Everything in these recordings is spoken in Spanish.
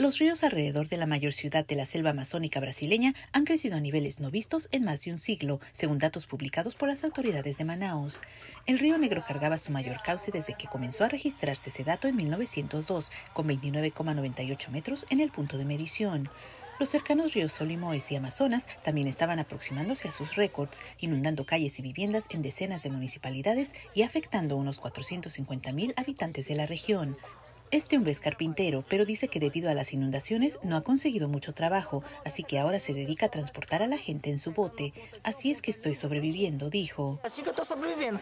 Los ríos alrededor de la mayor ciudad de la selva amazónica brasileña han crecido a niveles no vistos en más de un siglo, según datos publicados por las autoridades de Manaus. El río Negro cargaba su mayor cauce desde que comenzó a registrarse ese dato en 1902, con 29,98 metros en el punto de medición. Los cercanos ríos Solimoes y Amazonas también estaban aproximándose a sus récords, inundando calles y viviendas en decenas de municipalidades y afectando a unos 450.000 habitantes de la región. Este hombre es carpintero, pero dice que debido a las inundaciones no ha conseguido mucho trabajo, así que ahora se dedica a transportar a la gente en su bote. Así es que estoy sobreviviendo, dijo. Así que estoy sobreviviendo.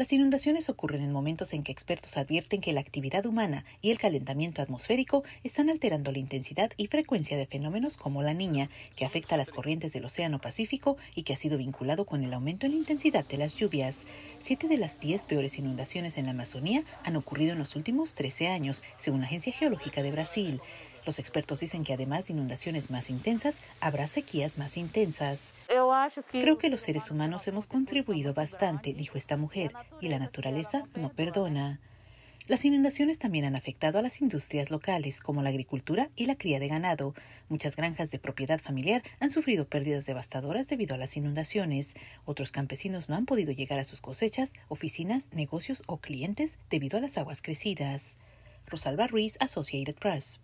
Las inundaciones ocurren en momentos en que expertos advierten que la actividad humana y el calentamiento atmosférico están alterando la intensidad y frecuencia de fenómenos como la niña, que afecta a las corrientes del Océano Pacífico y que ha sido vinculado con el aumento en la intensidad de las lluvias. Siete de las diez peores inundaciones en la Amazonía han ocurrido en los últimos 13 años, según la Agencia Geológica de Brasil. Los expertos dicen que además de inundaciones más intensas, habrá sequías más intensas. Creo que los seres humanos hemos contribuido bastante, dijo esta mujer, y la naturaleza no perdona. Las inundaciones también han afectado a las industrias locales, como la agricultura y la cría de ganado. Muchas granjas de propiedad familiar han sufrido pérdidas devastadoras debido a las inundaciones. Otros campesinos no han podido llegar a sus cosechas, oficinas, negocios o clientes debido a las aguas crecidas. Rosalba Ruiz, Associated Press.